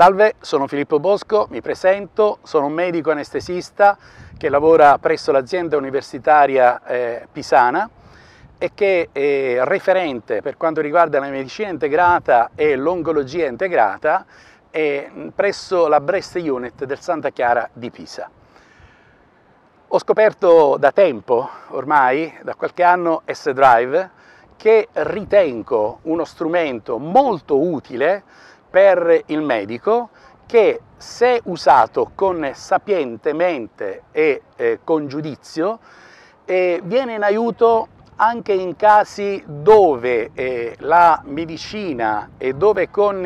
Salve, sono Filippo Bosco, mi presento, sono un medico anestesista che lavora presso l'azienda universitaria eh, Pisana e che è referente per quanto riguarda la medicina integrata e l'oncologia integrata eh, presso la Breast Unit del Santa Chiara di Pisa. Ho scoperto da tempo, ormai da qualche anno, S-Drive, che ritengo uno strumento molto utile per il medico che se usato con sapientemente e eh, con giudizio eh, viene in aiuto anche in casi dove eh, la medicina e dove con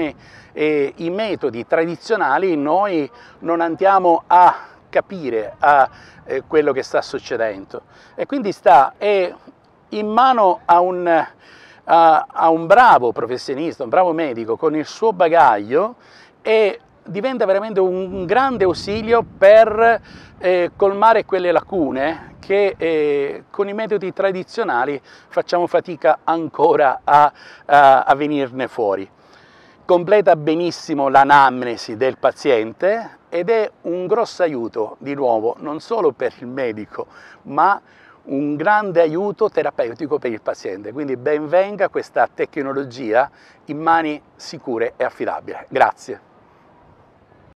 eh, i metodi tradizionali noi non andiamo a capire a, eh, quello che sta succedendo e quindi sta in mano a un a, a un bravo professionista, un bravo medico con il suo bagaglio e diventa veramente un grande ausilio per eh, colmare quelle lacune che eh, con i metodi tradizionali facciamo fatica ancora a, a, a venirne fuori. Completa benissimo l'anamnesi del paziente ed è un grosso aiuto, di nuovo, non solo per il medico, ma un grande aiuto terapeutico per il paziente, quindi ben venga questa tecnologia in mani sicure e affidabili. Grazie.